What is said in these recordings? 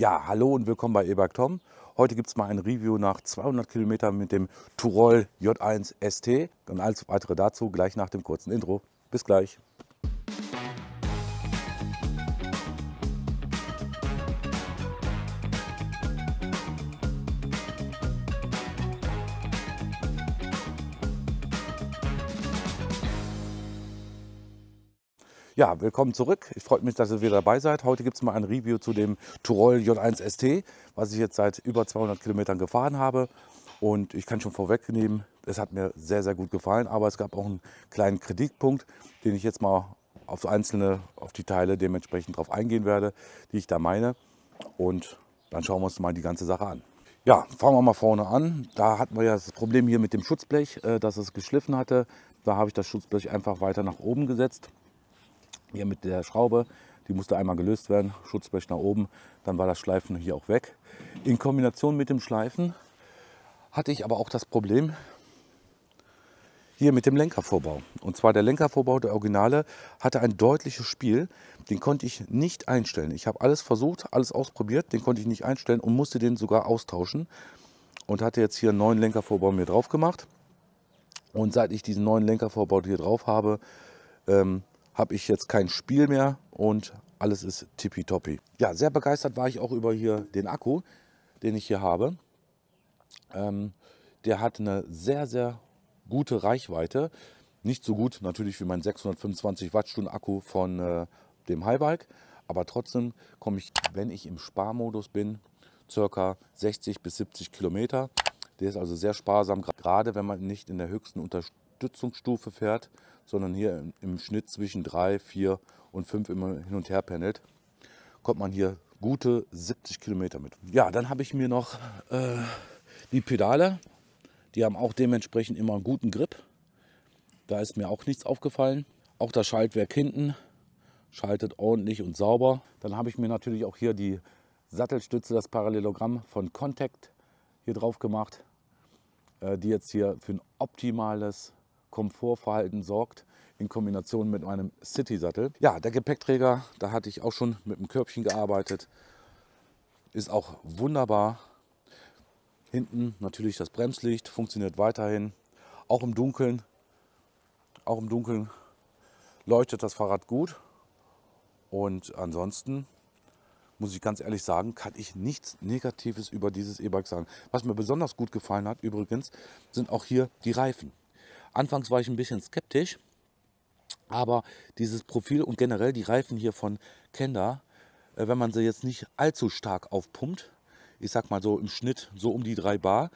Ja, hallo und willkommen bei Ebag Tom. Heute gibt es mal ein Review nach 200 Kilometern mit dem Turol J1 ST und alles weitere dazu gleich nach dem kurzen Intro. Bis gleich. Ja, willkommen zurück. Ich freue mich, dass ihr wieder dabei seid. Heute gibt es mal ein Review zu dem Turol J1 ST, was ich jetzt seit über 200 Kilometern gefahren habe. Und ich kann schon vorwegnehmen, es hat mir sehr, sehr gut gefallen. Aber es gab auch einen kleinen Kritikpunkt, den ich jetzt mal auf einzelne, auf die Teile dementsprechend drauf eingehen werde, die ich da meine. Und dann schauen wir uns mal die ganze Sache an. Ja, fangen wir mal vorne an. Da hatten wir ja das Problem hier mit dem Schutzblech, äh, dass es geschliffen hatte. Da habe ich das Schutzblech einfach weiter nach oben gesetzt hier mit der Schraube, die musste einmal gelöst werden, Schutzblech nach oben, dann war das Schleifen hier auch weg. In Kombination mit dem Schleifen hatte ich aber auch das Problem hier mit dem Lenkervorbau. Und zwar der Lenkervorbau, der Originale, hatte ein deutliches Spiel, den konnte ich nicht einstellen. Ich habe alles versucht, alles ausprobiert, den konnte ich nicht einstellen und musste den sogar austauschen. Und hatte jetzt hier einen neuen Lenkervorbau mir drauf gemacht. Und seit ich diesen neuen Lenkervorbau hier drauf habe, ähm, habe ich jetzt kein Spiel mehr und alles ist tippitoppi. Ja, sehr begeistert war ich auch über hier den Akku, den ich hier habe. Ähm, der hat eine sehr, sehr gute Reichweite. Nicht so gut natürlich wie mein 625 Wattstunden Akku von äh, dem Highbike, aber trotzdem komme ich, wenn ich im Sparmodus bin, circa 60 bis 70 Kilometer. Der ist also sehr sparsam, gerade wenn man nicht in der höchsten Unterstützung Unterstützungsstufe fährt, sondern hier im, im Schnitt zwischen 3, 4 und 5 immer hin und her pendelt, kommt man hier gute 70 Kilometer mit. Ja, dann habe ich mir noch äh, die Pedale. Die haben auch dementsprechend immer einen guten Grip. Da ist mir auch nichts aufgefallen. Auch das Schaltwerk hinten schaltet ordentlich und sauber. Dann habe ich mir natürlich auch hier die Sattelstütze, das Parallelogramm von Contact hier drauf gemacht, äh, die jetzt hier für ein optimales Komfortverhalten sorgt in Kombination mit meinem City-Sattel. Ja, der Gepäckträger, da hatte ich auch schon mit dem Körbchen gearbeitet. Ist auch wunderbar. Hinten natürlich das Bremslicht, funktioniert weiterhin. Auch im Dunkeln, auch im Dunkeln leuchtet das Fahrrad gut. Und ansonsten muss ich ganz ehrlich sagen, kann ich nichts Negatives über dieses E-Bike sagen. Was mir besonders gut gefallen hat übrigens, sind auch hier die Reifen. Anfangs war ich ein bisschen skeptisch, aber dieses Profil und generell die Reifen hier von Kenda, äh, wenn man sie jetzt nicht allzu stark aufpumpt, ich sag mal so im Schnitt so um die 3 Bar,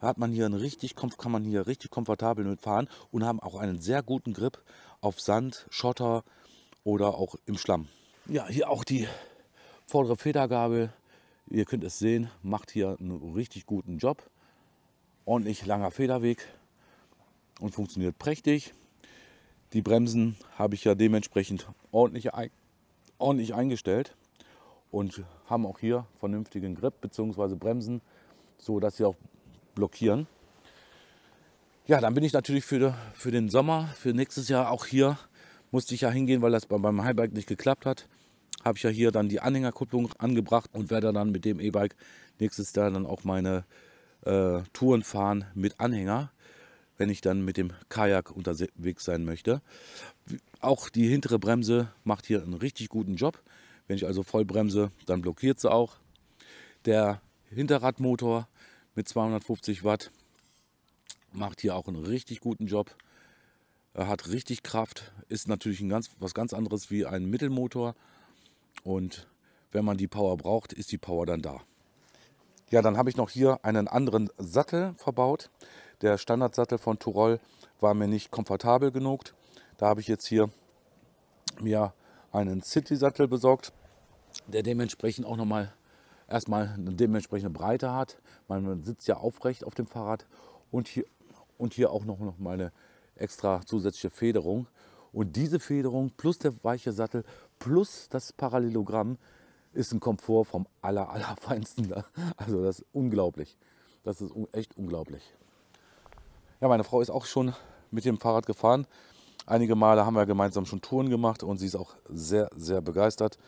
hat man hier einen richtig, kann man hier richtig komfortabel mitfahren und haben auch einen sehr guten Grip auf Sand, Schotter oder auch im Schlamm. Ja, hier auch die vordere Federgabel. Ihr könnt es sehen, macht hier einen richtig guten Job. Ordentlich langer Federweg und funktioniert prächtig. Die Bremsen habe ich ja dementsprechend ordentlich, ordentlich eingestellt und haben auch hier vernünftigen Grip bzw. Bremsen, so dass sie auch blockieren. Ja, dann bin ich natürlich für, für den Sommer, für nächstes Jahr auch hier, musste ich ja hingehen, weil das bei meinem Highbike nicht geklappt hat. Habe ich ja hier dann die Anhängerkupplung angebracht und werde dann mit dem E-Bike nächstes Jahr dann auch meine äh, Touren fahren mit Anhänger wenn ich dann mit dem Kajak unterwegs sein möchte. Auch die hintere Bremse macht hier einen richtig guten Job. Wenn ich also voll bremse, dann blockiert sie auch. Der Hinterradmotor mit 250 Watt macht hier auch einen richtig guten Job. Er hat richtig Kraft, ist natürlich ein ganz, was ganz anderes wie ein Mittelmotor. Und wenn man die Power braucht, ist die Power dann da. Ja, dann habe ich noch hier einen anderen Sattel verbaut. Der Standardsattel von Turol war mir nicht komfortabel genug. Da habe ich jetzt hier mir einen City-Sattel besorgt, der dementsprechend auch nochmal erstmal eine dementsprechende Breite hat. Man sitzt ja aufrecht auf dem Fahrrad und hier, und hier auch noch, noch mal eine extra zusätzliche Federung. Und diese Federung plus der weiche Sattel plus das Parallelogramm ist ein Komfort vom aller, allerfeinsten. Also das ist unglaublich. Das ist echt unglaublich. Ja, meine Frau ist auch schon mit dem Fahrrad gefahren. Einige Male haben wir gemeinsam schon Touren gemacht und sie ist auch sehr, sehr begeistert.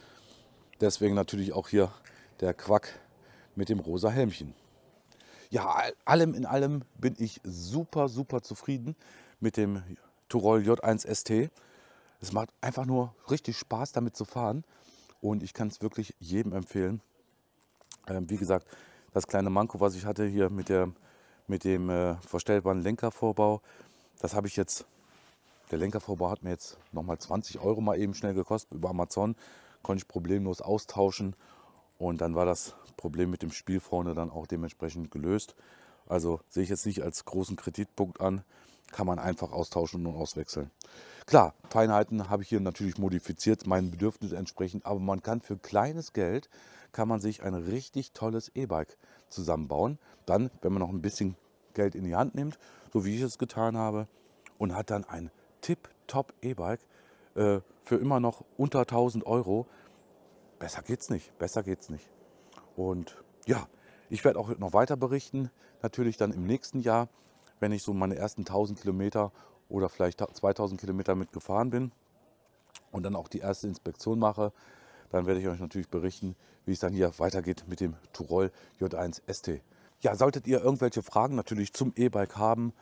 Deswegen natürlich auch hier der Quack mit dem rosa Helmchen. Ja, allem in allem bin ich super, super zufrieden mit dem Tirol J1 ST. Es macht einfach nur richtig Spaß, damit zu fahren. Und ich kann es wirklich jedem empfehlen. Ähm, wie gesagt, das kleine Manko, was ich hatte hier mit der mit dem äh, verstellbaren Lenkervorbau. Das habe ich jetzt, der Lenkervorbau hat mir jetzt nochmal 20 Euro mal eben schnell gekostet über Amazon. Konnte ich problemlos austauschen und dann war das Problem mit dem Spiel vorne dann auch dementsprechend gelöst. Also sehe ich jetzt nicht als großen Kreditpunkt an, kann man einfach austauschen und auswechseln. Klar, Feinheiten habe ich hier natürlich modifiziert, meinen Bedürfnissen entsprechend, aber man kann für kleines Geld, kann man sich ein richtig tolles E-Bike zusammenbauen. Dann, wenn man noch ein bisschen Geld in die Hand nimmt, so wie ich es getan habe, und hat dann ein tip-top E-Bike äh, für immer noch unter 1000 Euro. Besser geht's nicht, besser geht's nicht. Und ja, ich werde auch noch weiter berichten, natürlich dann im nächsten Jahr, wenn ich so meine ersten 1000 Kilometer oder vielleicht 2000 Kilometer mitgefahren bin und dann auch die erste Inspektion mache, dann werde ich euch natürlich berichten, wie es dann hier weitergeht mit dem Turol J1 ST. Ja, solltet ihr irgendwelche Fragen natürlich zum E-Bike haben,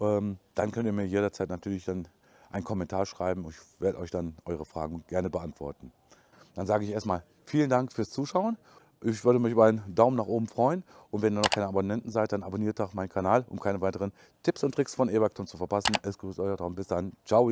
ähm, dann könnt ihr mir jederzeit natürlich dann einen Kommentar schreiben. Ich werde euch dann eure Fragen gerne beantworten. Dann sage ich erstmal vielen Dank fürs Zuschauen ich würde mich über einen Daumen nach oben freuen. Und wenn ihr noch keine Abonnenten seid, dann abonniert doch meinen Kanal, um keine weiteren Tipps und Tricks von Eberton zu verpassen. Es grüßt euer Traum. Bis dann. Ciao.